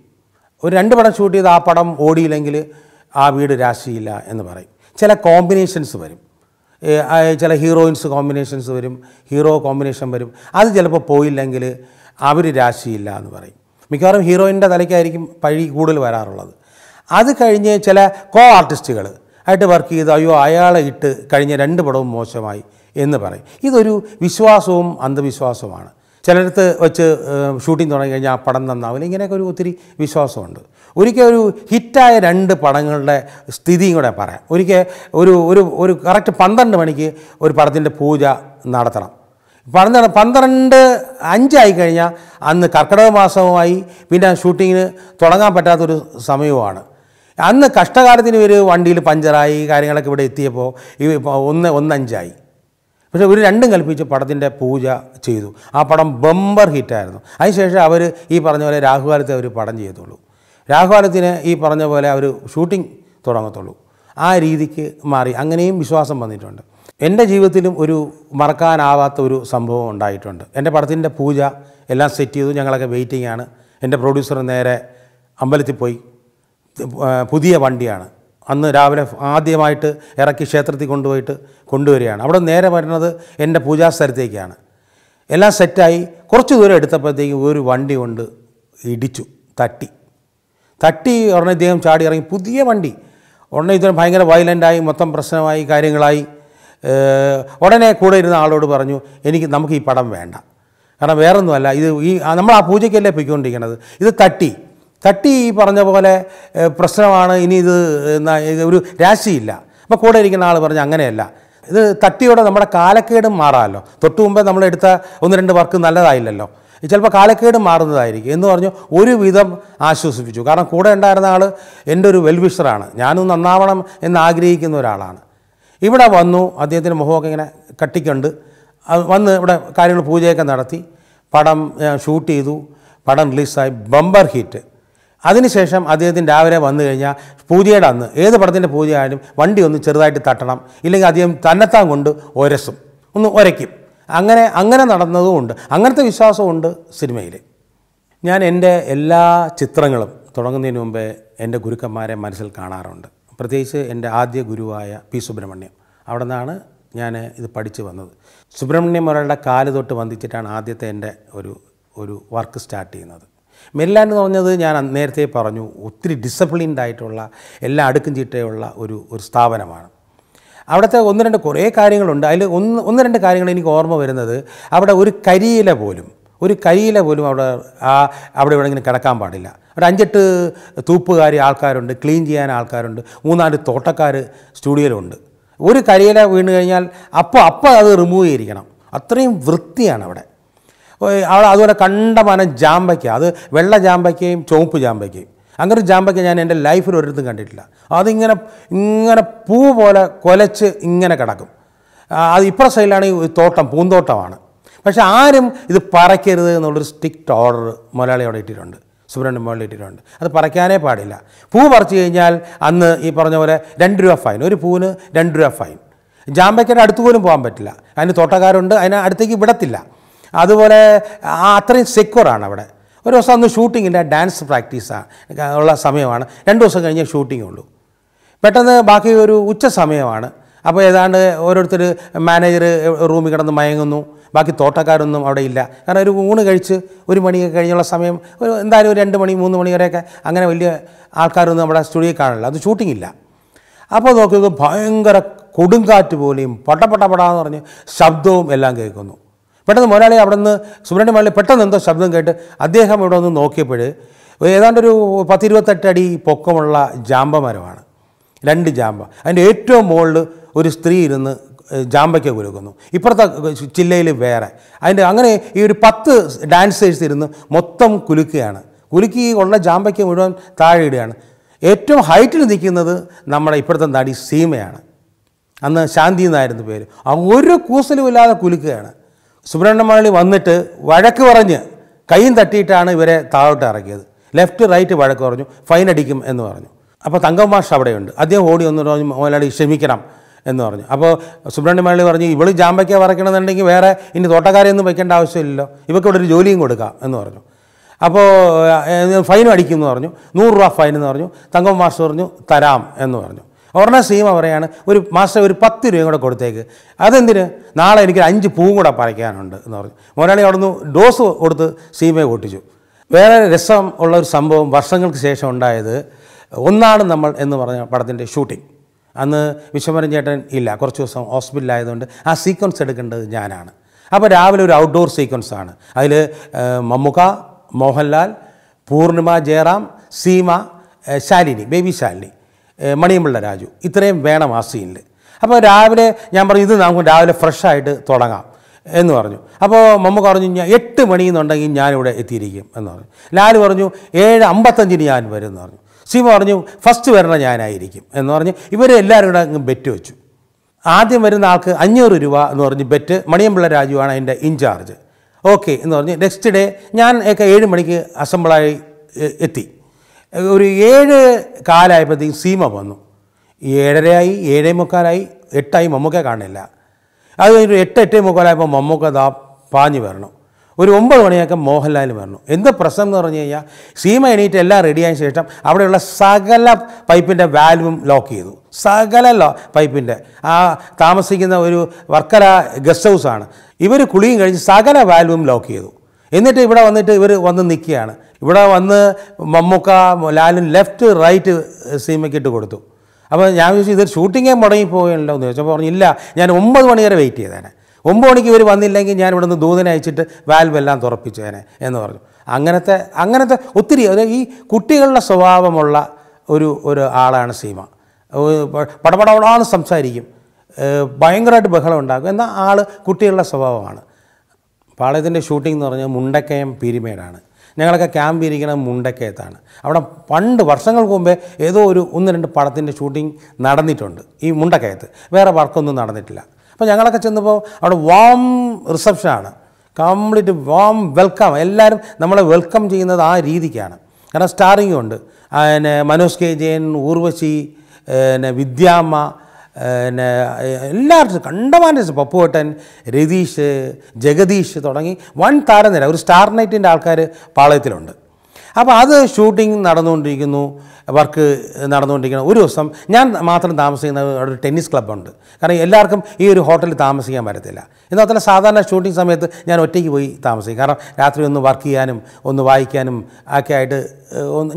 ഒരു രണ്ട് പടം ഷൂട്ട് ചെയ്ത് ആ പടം ഓടിയില്ലെങ്കിൽ ആ വീട് രാശിയില്ല എന്ന് പറയും ചില കോമ്പിനേഷൻസ് വരും ചില ഹീറോയിൻസ് കോമ്പിനേഷൻസ് വരും ഹീറോ കോമ്പിനേഷൻ വരും അത് ചിലപ്പോൾ പോയില്ലെങ്കിൽ അവർ രാശിയില്ല എന്ന് പറയും മിക്കവാറും ഹീറോയിൻ്റെ തലയ്ക്കായിരിക്കും പഴി കൂടുതൽ വരാറുള്ളത് അത് കഴിഞ്ഞ് ചില കോ ആർട്ടിസ്റ്റുകൾ ആയിട്ട് വർക്ക് ചെയ്ത് അയ്യോ അയാളെ ഇട്ട് കഴിഞ്ഞ രണ്ട് പടവും മോശമായി എന്ന് പറയും ഇതൊരു വിശ്വാസവും അന്ധവിശ്വാസവുമാണ് ചിലടത്ത് വെച്ച് ഷൂട്ടിംഗ് തുടങ്ങി കഴിഞ്ഞാൽ ആ പടം നന്നാവില്ല ഇങ്ങനെയൊക്കെ ഒരു ഒത്തിരി വിശ്വാസമുണ്ട് ഒരിക്കൽ ഒരു ഹിറ്റായ രണ്ട് പടങ്ങളുടെ സ്ഥിതിയും കൂടെ പറയാം ഒരിക്കൽ ഒരു ഒരു ഒരു കറക്റ്റ് പന്ത്രണ്ട് മണിക്ക് ഒരു പടത്തിൻ്റെ പൂജ നടത്തണം പന്ത്രണ്ട് പന്ത്രണ്ട് അഞ്ചായി കഴിഞ്ഞാൽ അന്ന് കർക്കിടക മാസവുമായി പിന്നെ ഷൂട്ടിങ്ങിന് തുടങ്ങാൻ പറ്റാത്തൊരു സമയവുമാണ് അന്ന് കഷ്ടകാലത്തിന് ഇവർ വണ്ടിയിൽ പഞ്ചറായി കാര്യങ്ങളൊക്കെ ഇവിടെ എത്തിയപ്പോൾ ഈ ഒന്ന് ഒന്നഞ്ചായി പക്ഷെ ഒരു രണ്ടും കൽപ്പിച്ച് പടത്തിൻ്റെ പൂജ ചെയ്തു ആ പടം ബമ്പർ ഹിറ്റായിരുന്നു അതിനുശേഷം അവർ ഈ പറഞ്ഞ പോലെ രാഹുകാലത്തെ അവർ പടം ചെയ്യത്തുള്ളൂ രാഹുകാലത്തിന് ഈ പറഞ്ഞ പോലെ അവർ ഷൂട്ടിംഗ് തുടങ്ങത്തുള്ളൂ ആ രീതിക്ക് മാറി അങ്ങനെയും വിശ്വാസം വന്നിട്ടുണ്ട് എൻ്റെ ജീവിതത്തിലും ഒരു മറക്കാനാവാത്ത ഒരു സംഭവം ഉണ്ടായിട്ടുണ്ട് എൻ്റെ പടത്തിൻ്റെ പൂജ എല്ലാം സെറ്റ് ചെയ്തു ഞങ്ങളൊക്കെ വെയിറ്റിംഗ് ആണ് എൻ്റെ പ്രൊഡ്യൂസർ നേരെ അമ്പലത്തിൽ പോയി പുതിയ വണ്ടിയാണ് അന്ന് രാവിലെ ആദ്യമായിട്ട് ഇറക്കി ക്ഷേത്രത്തിൽ കൊണ്ടുപോയിട്ട് കൊണ്ടുവരികയാണ് അവിടെ നേരെ വരുന്നത് എൻ്റെ പൂജാസ്ഥലത്തേക്കാണ് എല്ലാം സെറ്റായി കുറച്ച് ദൂരം എടുത്തപ്പോഴത്തേക്കും ഒരു വണ്ടി കൊണ്ട് ഇടിച്ചു തട്ടി തട്ടി ഉടനെ ഇദ്ദേഹം ചാടി ഇറങ്ങി പുതിയ വണ്ടി ഉടനെ ഇദ്ദേഹം ഭയങ്കര വയലൻ്റായി മൊത്തം പ്രശ്നമായി കാര്യങ്ങളായി ഉടനെ കൂടെ ഇരുന്ന ആളോട് പറഞ്ഞു എനിക്ക് നമുക്ക് ഈ പടം വേണ്ട കാരണം വേറൊന്നുമല്ല ഇത് ഈ നമ്മൾ ആ പൂജയ്ക്കല്ലേ പൊയ്ക്കൊണ്ടിരിക്കണത് ഇത് തട്ടി തട്ടി ഈ പറഞ്ഞ പോലെ പ്രശ്നമാണ് ഇനി ഇത് ഒരു രാശിയില്ല അപ്പോൾ കൂടെ ഇരിക്കുന്ന ആൾ പറഞ്ഞു അങ്ങനെയല്ല ഇത് തട്ടിയോടെ നമ്മുടെ കാലക്കേടും മാറാമല്ലോ തൊട്ട് മുമ്പേ എടുത്ത ഒന്ന് രണ്ട് വർക്ക് നല്ലതായില്ലല്ലോ ചിലപ്പോൾ കാലക്കേട് മാറുന്നതായിരിക്കും എന്ന് പറഞ്ഞു ഒരുവിധം ആശ്വസിപ്പിച്ചു കാരണം കൂടെ ഉണ്ടായിരുന്ന ആൾ എൻ്റെ ഒരു വെൽവിഷറാണ് ഞാനും നന്നാവണം എന്ന് ആഗ്രഹിക്കുന്ന ഒരാളാണ് ഇവിടെ വന്നു അദ്ദേഹത്തിൻ്റെ മുഖമൊക്കെ ഇങ്ങനെ കട്ടിക്കൊണ്ട് വന്ന് ഇവിടെ കാര്യങ്ങൾ പൂജയൊക്കെ നടത്തി പടം ഷൂട്ട് ചെയ്തു പടം റിലീസായി ബമ്പർ ഹിറ്റ് അതിനുശേഷം അദ്ദേഹത്തിന് രാവിലെ വന്നു കഴിഞ്ഞാൽ പൂജയുടെ അന്ന് ഏത് പടത്തിൻ്റെ പൂജയായാലും വണ്ടി ഒന്ന് ചെറുതായിട്ട് തട്ടണം ഇല്ലെങ്കിൽ അദ്ദേഹം തന്നെത്താൻ കൊണ്ട് ഒരസും ഒന്ന് ഒരയ്ക്കും അങ്ങനെ അങ്ങനെ ഉണ്ട് അങ്ങനത്തെ വിശ്വാസമുണ്ട് സിനിമയിൽ ഞാൻ എൻ്റെ എല്ലാ ചിത്രങ്ങളും തുടങ്ങുന്നതിന് മുമ്പേ എൻ്റെ ഗുരുക്കന്മാരെ മനസ്സിൽ കാണാറുണ്ട് പ്രത്യേകിച്ച് എൻ്റെ ആദ്യ ഗുരുവായ പി സുബ്രഹ്മണ്യം അവിടെ നിന്നാണ് ഞാൻ ഇത് പഠിച്ചു വന്നത് സുബ്രഹ്മണ്യം ഒരാളുടെ കാല് തൊട്ട് വന്ദിച്ചിട്ടാണ് ആദ്യത്തെ എൻ്റെ ഒരു ഒരു വർക്ക് സ്റ്റാർട്ട് ചെയ്യുന്നത് മെല്ലാൻ എന്ന് പറഞ്ഞത് ഞാൻ നേരത്തെ പറഞ്ഞു ഒത്തിരി ഡിസിപ്ലിൻഡ് ആയിട്ടുള്ള എല്ലാ അടുക്കും ചിട്ടയുള്ള ഒരു ഒരു സ്ഥാപനമാണ് അവിടുത്തെ ഒന്ന് രണ്ട് കുറേ കാര്യങ്ങളുണ്ട് അതിൽ ഒന്ന് ഒന്ന് രണ്ട് കാര്യങ്ങൾ എനിക്ക് ഓർമ്മ വരുന്നത് അവിടെ ഒരു കരിയില പോലും ഒരു കരിയില പോലും അവിടെ ആ അവിടെ ഇങ്ങനെ കിടക്കാൻ പാടില്ല ഒരു അഞ്ചെട്ട് തൂപ്പുകാരി ആൾക്കാരുണ്ട് ക്ലീൻ ചെയ്യാൻ ആൾക്കാരുണ്ട് മൂന്നാല് തോട്ടക്കാർ സ്റ്റുഡിയോയിലുണ്ട് ഒരു കരിയില വീണ് കഴിഞ്ഞാൽ അപ്പോൾ അപ്പോൾ അത് റിമൂവ് ചെയ്തിരിക്കണം അത്രയും വൃത്തിയാണ് അവിടെ അവൾ അതുപോലെ മനം ജാമ്പയ്ക്ക അത് വെള്ള ജാമ്പയ്ക്കയും ചുവപ്പ് ജാമ്പയ്ക്കയും അങ്ങനെ ഒരു ജാമ്പയ്ക്ക ഞാൻ എൻ്റെ ലൈഫിൽ ഒരിടത്തും കണ്ടിട്ടില്ല അതിങ്ങനെ ഇങ്ങനെ പൂ പോലെ കൊലച്ച് ഇങ്ങനെ കിടക്കും അത് ഇപ്പുറ സൈഡിലാണെങ്കിൽ തോട്ടം പൂന്തോട്ടമാണ് പക്ഷേ ആരും ഇത് പറയ്ക്കരുത് എന്നുള്ളൊരു സ്ട്രിക്റ്റ് ഓർഡർ മലയാളി ഇട്ടിട്ടുണ്ട് സുബ്രഹ്മണ്യം മുകളിൽ ഇട്ടിട്ടുണ്ട് അത് പറിക്കാനേ പാടില്ല പൂ പറിച്ചു കഴിഞ്ഞാൽ അന്ന് ഈ പറഞ്ഞ പോലെ രണ്ട് രൂപ ഫൈൻ ഒരു പൂവിന് രണ്ട് രൂപ ഫൈൻ ജാമ്പയ്ക്കയുടെ അടുത്ത് പോലും പോകാൻ പറ്റില്ല അതിന് തോട്ടക്കാരുണ്ട് അതിന് അടുത്തേക്ക് വിടത്തില്ല അതുപോലെ അത്രയും സെക്യൂറാണ് അവിടെ ഒരു ദിവസം അന്ന് ഷൂട്ടിങ്ങിൻ്റെ ഡാൻസ് പ്രാക്ടീസാണ് ഉള്ള സമയമാണ് രണ്ട് ദിവസം കഴിഞ്ഞാൽ ഷൂട്ടിംഗ് ഉള്ളൂ പെട്ടെന്ന് ബാക്കി ഒരു ഉച്ച സമയമാണ് അപ്പോൾ ഏതാണ്ട് ഓരോരുത്തർ മാനേജർ റൂമിൽ കിടന്ന് മയങ്ങുന്നു ബാക്കി തോട്ടക്കാരൊന്നും അവിടെ ഇല്ല കാരണം ഒരു ഊണ് കഴിച്ച് ഒരു മണിയൊക്കെ കഴിഞ്ഞുള്ള സമയം ഒരു എന്തായാലും ഒരു രണ്ട് മണി മൂന്ന് മണി വരെയൊക്കെ അങ്ങനെ വലിയ ആൾക്കാരൊന്നും നമ്മുടെ സ്റ്റുഡിയോ കാണില്ല അത് ഷൂട്ടിംഗ് ഇല്ല അപ്പോൾ നോക്കിയത് ഭയങ്കര കൊടുങ്കാറ്റ് പോലെയും പടപടപടാന്ന് പറഞ്ഞ് ശബ്ദവും എല്ലാം കേൾക്കുന്നു പെട്ടെന്ന് മുതലാളി അവിടെ നിന്ന് സുബ്രഹ്മണ്യ മുതലാളി പെട്ടെന്ന് എന്തോ ശബ്ദം കേട്ട് അദ്ദേഹം ഇവിടെ ഒന്ന് നോക്കിയപ്പോൾ ഏതാണ്ടൊരു പത്തിരുപത്തെട്ടടി പൊക്കമുള്ള ജാമ്പ മരമാണ് രണ്ട് ജാമ്പ അതിൻ്റെ ഏറ്റവും മുകളിൽ ഒരു സ്ത്രീ ഇരുന്ന് ജാമ്പയ്ക്ക് കുലുക്കുന്നു ഇപ്പുറത്തെ ചില്ലയിൽ വേറെ അതിൻ്റെ അങ്ങനെ ഈ ഒരു പത്ത് ഡാൻസേഴ്സ് ഇരുന്ന് മൊത്തം കുലുക്കുകയാണ് കുലുക്കി ഉള്ള ജാമ്പയ്ക്ക് മുഴുവൻ താഴെ ഇടുകയാണ് ഏറ്റവും ഹൈറ്റിൽ നിൽക്കുന്നത് നമ്മുടെ ഇപ്പോഴത്തെ നടി സീമയാണ് അന്ന് ശാന്തി എന്നായിരുന്നു പേര് ആ ഒരു കൂസലുമില്ലാതെ കുലുക്കുകയാണ് സുബ്രഹ്മണ്യ വന്നിട്ട് വഴക്ക് പറഞ്ഞ് കൈയും തട്ടിയിട്ടാണ് ഇവരെ താഴോട്ട് ഇറക്കിയത് ലെഫ്റ്റ് റൈറ്റ് വഴക്ക് പറഞ്ഞു ഫൈൻ അടിക്കും എന്ന് പറഞ്ഞു അപ്പോൾ തങ്കം മാഷ് അവിടെയുണ്ട് അദ്ദേഹം ഓടി ഒന്ന് പറഞ്ഞു മോലാളി ക്ഷമിക്കണം എന്ന് പറഞ്ഞു അപ്പോൾ സുബ്രഹ്മണ്യ പറഞ്ഞു ഇവള് ജാമ്പയ്ക്ക വറക്കണമെന്നുണ്ടെങ്കിൽ വേറെ ഇനി തോട്ടക്കാരെയൊന്നും വയ്ക്കേണ്ട ആവശ്യമില്ലല്ലോ ഇവൾക്ക് ഇവിടെ ഒരു ജോലിയും കൊടുക്കാം എന്ന് പറഞ്ഞു അപ്പോൾ ഫൈനും അടിക്കുമെന്ന് പറഞ്ഞു നൂറ് രൂപ ഫൈൻ എന്ന് പറഞ്ഞു തങ്കം മാഷ് പറഞ്ഞു തരാം എന്ന് പറഞ്ഞു ഉടനെ സീമ പറയാണ് ഒരു മാസ്റ്റർ ഒരു പത്ത് രൂപയും കൂടെ കൊടുത്തേക്ക് അതെന്തിന് നാളെ എനിക്ക് അഞ്ച് പൂവും കൂടെ പറിക്കാനുണ്ട് എന്ന് പറഞ്ഞു മുതലാളി അവിടുന്ന് ഡോസ് കൊടുത്ത് സീമയെ പൊട്ടിച്ചു വേറെ രസം ഉള്ള ഒരു സംഭവം വർഷങ്ങൾക്ക് ശേഷം ഉണ്ടായത് ഒന്നാണ് നമ്മൾ എന്ന് പറഞ്ഞ പടത്തിൻ്റെ ഷൂട്ടിംഗ് അന്ന് വിശ്വമരൻ ചേട്ടൻ ഇല്ല കുറച്ച് ദിവസം ഹോസ്പിറ്റലായതുകൊണ്ട് ആ സീക്വൻസ് എടുക്കേണ്ടത് ഞാനാണ് അപ്പോൾ രാവിലെ ഒരു ഔട്ട്ഡോർ സീക്വൻസ് ആണ് അതിൽ മമ്മുക മോഹൻലാൽ പൂർണിമ ജയറാം സീമ ശാലിനി ബേബി ശാലിനി മണിയമ്പിള്ള രാജു ഇത്രയും വേണം ആ സീനിൽ അപ്പോൾ രാവിലെ ഞാൻ പറഞ്ഞു ഇത് നമുക്ക് രാവിലെ ഫ്രഷായിട്ട് തുടങ്ങാം എന്ന് പറഞ്ഞു അപ്പോൾ മമ്മ പറഞ്ഞു ഞാൻ എട്ട് മണിയെന്നുണ്ടെങ്കിൽ ഞാനിവിടെ എത്തിയിരിക്കും എന്ന് പറഞ്ഞു ലാൽ പറഞ്ഞു ഏഴ് അമ്പത്തഞ്ചിന് ഞാൻ വരും എന്ന് പറഞ്ഞു സീമ പറഞ്ഞു ഫസ്റ്റ് വരണ ഞാനായിരിക്കും എന്ന് പറഞ്ഞ് ഇവരെല്ലാവരും കൂടെ അങ്ങ് ബെറ്റ് വെച്ചു ആദ്യം വരുന്ന ആൾക്ക് അഞ്ഞൂറ് രൂപ എന്ന് പറഞ്ഞ് ബെറ്റ് മണിയമ്പിള്ള രാജുവാണ് അതിൻ്റെ ഇൻചാർജ് ഓക്കെ എന്ന് പറഞ്ഞ് നെക്സ്റ്റ് ഡേ ഞാൻ ഒക്കെ ഏഴ് മണിക്ക് അസംബിളായി എത്തി ഒരു ഏഴ് കാലായപ്പോഴത്തേക്കും സീമ വന്നു ഏഴരയായി ഏഴേ മുക്കാലായി എട്ടായി മമ്മൂക്കെ കാണില്ല അത് കഴിഞ്ഞിട്ട് എട്ട് എട്ടേ മുക്കാലായപ്പോൾ മമ്മൂക്ക ദാ പാഞ്ഞു വരണം ഒരു ഒമ്പത് മണിയൊക്കെ മോഹൻലാൽ വരണം എന്ത് പ്രശ്നം എന്ന് പറഞ്ഞു കഴിഞ്ഞാൽ സീമ എണീറ്റ് എല്ലാം റെഡിയായ ശേഷം അവിടെയുള്ള സകല പൈപ്പിൻ്റെ വാൽവും ലോക്ക് ചെയ്തു സകല ലോ പൈപ്പിൻ്റെ ആ താമസിക്കുന്ന ഒരു വർക്കല ഗസ്റ്റ് ഹൗസാണ് ഇവർ കുളിയും കഴിഞ്ഞ് സകല വാൽവും ലോക്ക് ചെയ്തു എന്നിട്ട് ഇവിടെ വന്നിട്ട് ഇവർ വന്ന് നിൽക്കുകയാണ് ഇവിടെ വന്ന് മമ്മൂക്ക ലാലും ലെഫ്റ്റ് റൈറ്റ് ഇട്ട് കൊടുത്തു അപ്പോൾ ഞാൻ ചോദിച്ചു ഇതൊരു ഷൂട്ടിങ്ങേ മുടങ്ങിപ്പോയല്ലോ എന്ന് ചോദിച്ചപ്പോൾ പറഞ്ഞില്ല ഞാൻ ഒമ്പത് മണി വരെ വെയിറ്റ് ചെയ്തേനെ ഒമ്പത് മണിക്ക് ഇവർ വന്നില്ലെങ്കിൽ ഞാൻ ഇവിടെ നിന്ന് ദൂതനെ അയച്ചിട്ട് വാൽവ് എല്ലാം തുറപ്പിച്ചേനെ എന്ന് പറഞ്ഞു അങ്ങനത്തെ അങ്ങനത്തെ ഒത്തിരി ഈ കുട്ടികളുടെ സ്വഭാവമുള്ള ഒരു ഒരു ആളാണ് സീമ പടപടപടാന്ന് സംസാരിക്കും ഭയങ്കരമായിട്ട് ബഹളം ഉണ്ടാക്കും എന്നാൽ ആൾ കുട്ടികളുടെ സ്വഭാവമാണ് പാളയത്തിൻ്റെ ഷൂട്ടിംഗ് എന്ന് പറഞ്ഞാൽ മുണ്ടക്കയം പിരിമേടാണ് ഞങ്ങളൊക്കെ ക്യാമ്പ് ഇരിക്കണം മുണ്ടക്കയത്താണ് അവിടെ പണ്ട് വർഷങ്ങൾക്ക് മുമ്പേ ഏതോ ഒരു ഒന്ന് രണ്ട് പടത്തിൻ്റെ ഷൂട്ടിംഗ് നടന്നിട്ടുണ്ട് ഈ മുണ്ടക്കയത്ത് വേറെ വർക്കൊന്നും നടന്നിട്ടില്ല അപ്പോൾ ഞങ്ങളൊക്കെ ചെന്നപ്പോൾ അവിടെ വാം റിസപ്ഷനാണ് കംപ്ലീറ്റ് വാം വെൽക്കം എല്ലാവരും നമ്മളെ വെൽക്കം ചെയ്യുന്നത് ആ രീതിക്കാണ് കാരണം സ്റ്റാറിങ്ങും ഉണ്ട് പിന്നെ മനോജ് കെ ജയൻ ഊർവശി പിന്നെ വിദ്യാമ്മ പിന്നെ എല്ലാവർക്കും കണ്ടമാനം പപ്പുവട്ടൻ രതീഷ് ജഗദീഷ് തുടങ്ങി വൺ താരനിര ഒരു സ്റ്റാർ നൈറ്റിൻ്റെ ആൾക്കാർ പാളയത്തിലുണ്ട് അപ്പോൾ അത് ഷൂട്ടിംഗ് നടന്നുകൊണ്ടിരിക്കുന്നു വർക്ക് നടന്നുകൊണ്ടിരിക്കുന്നു ഒരു ദിവസം ഞാൻ മാത്രം താമസിക്കുന്ന ഒരു ടെന്നീസ് ക്ലബ്ബുണ്ട് കാരണം എല്ലാവർക്കും ഈ ഒരു ഹോട്ടലിൽ താമസിക്കാൻ പറ്റത്തില്ല എന്നാൽ സാധാരണ ഷൂട്ടിംഗ് സമയത്ത് ഞാൻ ഒറ്റയ്ക്ക് പോയി താമസിക്കും കാരണം രാത്രി ഒന്ന് വർക്ക് ചെയ്യാനും ഒന്ന് വായിക്കാനും ഒക്കെ ആയിട്ട്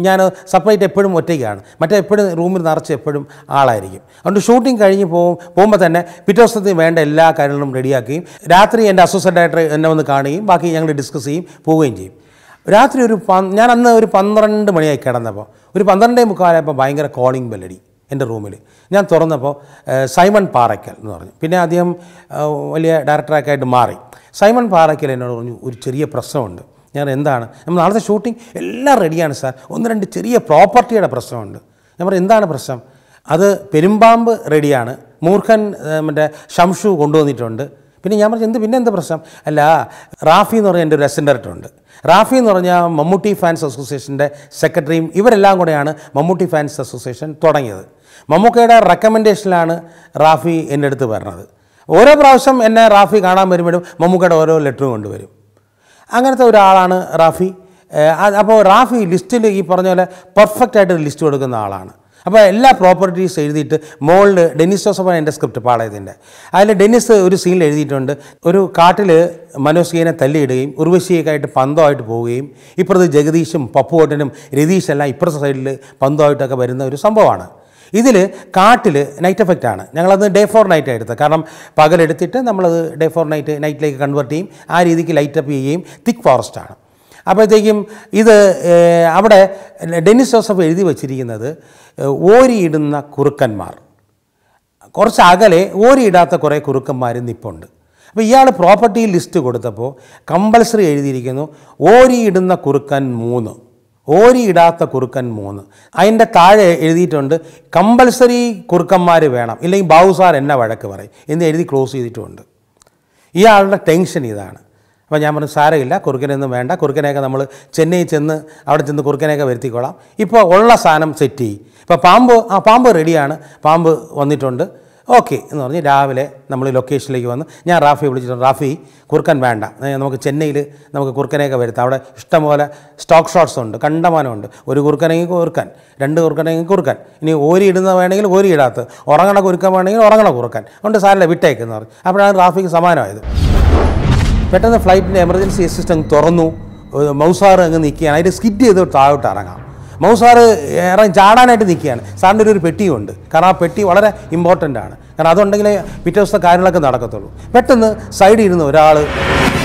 ഞാൻ സെപ്പറേറ്റ് എപ്പോഴും ഒറ്റയ്ക്കാണ് മറ്റേ എപ്പോഴും റൂമിൽ നിറച്ച് എപ്പോഴും ആളായിരിക്കും അതുകൊണ്ട് ഷൂട്ടിംഗ് കഴിഞ്ഞ് പോകും പോകുമ്പോൾ തന്നെ പിറ്റേ ദിവസത്തിന് വേണ്ട എല്ലാ കാര്യങ്ങളും റെഡിയാക്കുകയും രാത്രി എൻ്റെ അസോസിയേറ്റ് ഡയറക്ടർ എന്നെ ഒന്ന് കാണുകയും ബാക്കി ഞങ്ങൾ ഡിസ്കസ് ചെയ്യും പോവുകയും ചെയ്യും രാത്രി ഒരു ഞാൻ അന്ന് ഒരു പന്ത്രണ്ട് മണിയായി കിടന്നപ്പോൾ ഒരു പന്ത്രണ്ടേ മുക്കാലായപ്പോൾ ഭയങ്കര കോളിംഗ് ബെല്ലടി എൻ്റെ റൂമിൽ ഞാൻ തുറന്നപ്പോൾ സൈമൺ പാറയ്ക്കൽ എന്ന് പറഞ്ഞു പിന്നെ അദ്ദേഹം വലിയ ഡയറക്ടറൊക്കെ ആയിട്ട് മാറി സൈമൺ പാറയ്ക്കൽ എന്നോട് പറഞ്ഞു ഒരു ചെറിയ പ്രശ്നമുണ്ട് ഞാൻ എന്താണ് നമ്മൾ നാളത്തെ ഷൂട്ടിംഗ് എല്ലാം റെഡിയാണ് സാർ ഒന്ന് രണ്ട് ചെറിയ പ്രോപ്പർട്ടിയുടെ പ്രശ്നമുണ്ട് ഞാൻ പറഞ്ഞു എന്താണ് പ്രശ്നം അത് പെരുമ്പാമ്പ് റെഡിയാണ് മൂർഖൻ മറ്റേ ഷംഷു കൊണ്ടുവന്നിട്ടുണ്ട് പിന്നെ ഞാൻ പറഞ്ഞു എന്ത് പിന്നെ എന്ത് പ്രശ്നം അല്ല റാഫി എന്ന് പറഞ്ഞാൽ എൻ്റെ ഒരു അസിസ്റ്റൻ്റ് ഡയറക്ടറുണ്ട് റാഫി എന്ന് പറഞ്ഞാൽ മമ്മൂട്ടി ഫാൻസ് അസോസിയേഷൻ്റെ സെക്രട്ടറിയും ഇവരെല്ലാം കൂടെയാണ് മമ്മൂട്ടി ഫാൻസ് അസോസിയേഷൻ തുടങ്ങിയത് മമ്മൂക്കയുടെ റെക്കമെൻഡേഷനിലാണ് റാഫി എൻ്റെ അടുത്ത് പറഞ്ഞത് ഓരോ പ്രാവശ്യം എന്നെ റാഫി കാണാൻ വരുമ്പോഴും മമ്മൂക്കയുടെ ഓരോ ലെറ്ററും കൊണ്ടുവരും അങ്ങനത്തെ ഒരാളാണ് റാഫി അപ്പോൾ റാഫി ലിസ്റ്റിൽ ഈ പറഞ്ഞ പോലെ പെർഫെക്റ്റ് ആയിട്ട് ലിസ്റ്റ് കൊടുക്കുന്ന ആളാണ് അപ്പോൾ എല്ലാ പ്രോപ്പർട്ടീസ് എഴുതിയിട്ട് മോളിൽ ഡെനിസ് ജോസഫാണ് എൻ്റെ സ്ക്രിപ്റ്റ് പാളയത്തിൻ്റെ അതിൽ ഡെനിസ് ഒരു സീനിൽ എഴുതിയിട്ടുണ്ട് ഒരു കാട്ടിൽ മനോജ് തല്ലിയിടുകയും ഉർവശിയൊക്കെയായിട്ട് പന്തമായിട്ട് പോവുകയും ഇപ്പുറത്ത് ജഗദീഷും പപ്പുവോട്ടനും രതീഷെല്ലാം ഇപ്പുറത്തെ സൈഡിൽ പന്തമായിട്ടൊക്കെ വരുന്ന ഒരു സംഭവമാണ് ഇതിൽ കാട്ടിൽ നൈറ്റ് എഫക്റ്റ് ആണ് ഞങ്ങളത് ഡേ ഫോർ നൈറ്റ് എടുത്തത് കാരണം പകലെടുത്തിട്ട് നമ്മളത് ഡേ ഫോർ നൈറ്റ് നൈറ്റിലേക്ക് കൺവേർട്ട് ചെയ്യും ആ രീതിക്ക് ലൈറ്റപ്പ് ചെയ്യുകയും തിക്ക് ഫോറസ്റ്റ് ആണ് അപ്പോഴത്തേക്കും ഇത് അവിടെ ഡെന്നിസ് ജോസഫ് എഴുതി വച്ചിരിക്കുന്നത് ഓരിയിടുന്ന കുറുക്കന്മാർ കുറച്ച് അകലെ ഓരിയിടാത്ത കുറേ കുറുക്കന്മാർ നിപ്പുണ്ട് അപ്പോൾ ഇയാൾ പ്രോപ്പർട്ടി ലിസ്റ്റ് കൊടുത്തപ്പോൾ കമ്പൽസറി എഴുതിയിരിക്കുന്നു ഓരിയിടുന്ന കുറുക്കൻ മൂന്ന് ഓരിയിടാത്ത കുറുക്കൻ മൂന്ന് അതിൻ്റെ താഴെ എഴുതിയിട്ടുണ്ട് കമ്പൽസറി കുറുക്കന്മാർ വേണം ഇല്ലെങ്കിൽ ബാബു സാർ എന്നെ വഴക്ക് പറയും എന്ന് എഴുതി ക്ലോസ് ചെയ്തിട്ടുമുണ്ട് ഇയാളുടെ ടെൻഷൻ ഇതാണ് അപ്പോൾ ഞാൻ പറഞ്ഞു സാരമില്ല കുറുക്കനൊന്നും വേണ്ട കുറുക്കനെയൊക്കെ നമ്മൾ ചെന്നൈ ചെന്ന് അവിടെ ചെന്ന് കുറുക്കനെയൊക്കെ വരുത്തിക്കോളാം ഇപ്പോൾ ഉള്ള സാധനം സെറ്റ് ചെയ്യും ഇപ്പോൾ പാമ്പ് ആ പാമ്പ് റെഡിയാണ് പാമ്പ് വന്നിട്ടുണ്ട് ഓക്കെ എന്ന് പറഞ്ഞ് രാവിലെ നമ്മൾ ലൊക്കേഷനിലേക്ക് വന്ന് ഞാൻ റാഫി വിളിച്ചിട്ടുണ്ട് റാഫി കുറുക്കൻ വേണ്ട നമുക്ക് ചെന്നൈയിൽ നമുക്ക് കുറുക്കനെയൊക്കെ വരുത്താം അവിടെ ഇഷ്ടംപോലെ സ്റ്റോക്ക് ഷോട്ട്സ് ഉണ്ട് കണ്ടമാനമുണ്ട് ഒരു കുറുക്കനെങ്കിൽ കുറുക്കൻ രണ്ട് കുറുക്കനെങ്കിൽ കുറുക്കൻ ഇനി ഓരി ഇടുന്ന വേണമെങ്കിൽ ഓരി ഇടാത്ത ഉറങ്ങണ കുറുക്കൻ വേണമെങ്കിൽ ഉറങ്ങണ കുറുക്കൻ അതുകൊണ്ട് സാറല്ല വിട്ടേക്കെന്ന് പറഞ്ഞു അപ്പോഴാണ് റാഫിക്ക് സമാനമായത് പെട്ടെന്ന് ഫ്ലൈറ്റിൻ്റെ എമർജൻസി അസിസ്റ്റ് തുറന്നു മൗസാർ അങ്ങ് നിൽക്കുകയാണ് അതിൻ്റെ സ്കിറ്റ് ചെയ്ത് താഴോട്ട് ഇറങ്ങാം മൗസാറ് ഇറങ്ങി ചാടാനായിട്ട് നിൽക്കുകയാണ് സാറിൻ്റെ ഒരു പെട്ടിയുണ്ട് കാരണം ആ പെട്ടി വളരെ ഇമ്പോർട്ടൻ്റ് ആണ് കാരണം അതുണ്ടെങ്കിലേ പിറ്റേ ദിവസത്തെ കാര്യങ്ങളൊക്കെ നടക്കത്തുള്ളൂ പെട്ടെന്ന് സൈഡിൽ ഇരുന്ന് ഒരാൾ